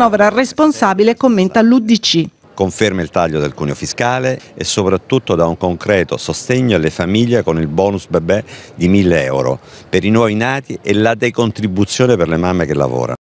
manovra responsabile, commenta l'Udc conferma il taglio del cuneo fiscale e soprattutto dà un concreto sostegno alle famiglie con il bonus bebè di 1000 euro per i nuovi nati e la decontribuzione per le mamme che lavorano.